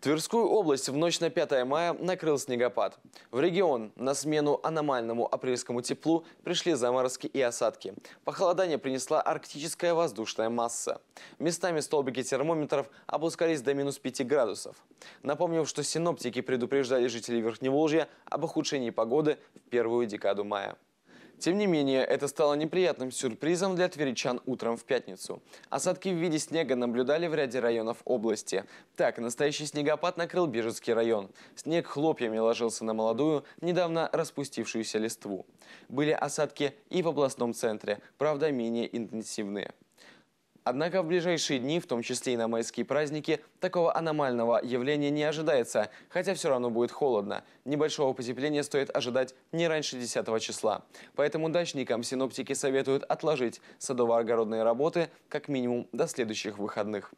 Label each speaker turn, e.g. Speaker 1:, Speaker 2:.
Speaker 1: Тверскую область в ночь на 5 мая накрыл снегопад. В регион на смену аномальному апрельскому теплу пришли заморозки и осадки. Похолодание принесла арктическая воздушная масса. Местами столбики термометров опускались до минус 5 градусов. Напомним, что синоптики предупреждали жителей Верхневолжья об ухудшении погоды в первую декаду мая. Тем не менее, это стало неприятным сюрпризом для тверичан утром в пятницу. Осадки в виде снега наблюдали в ряде районов области. Так, настоящий снегопад накрыл Бежецкий район. Снег хлопьями ложился на молодую, недавно распустившуюся листву. Были осадки и в областном центре, правда менее интенсивные. Однако в ближайшие дни, в том числе и на майские праздники, такого аномального явления не ожидается, хотя все равно будет холодно. Небольшого потепления стоит ожидать не раньше 10 числа. Поэтому дачникам синоптики советуют отложить садово-огородные работы как минимум до следующих выходных.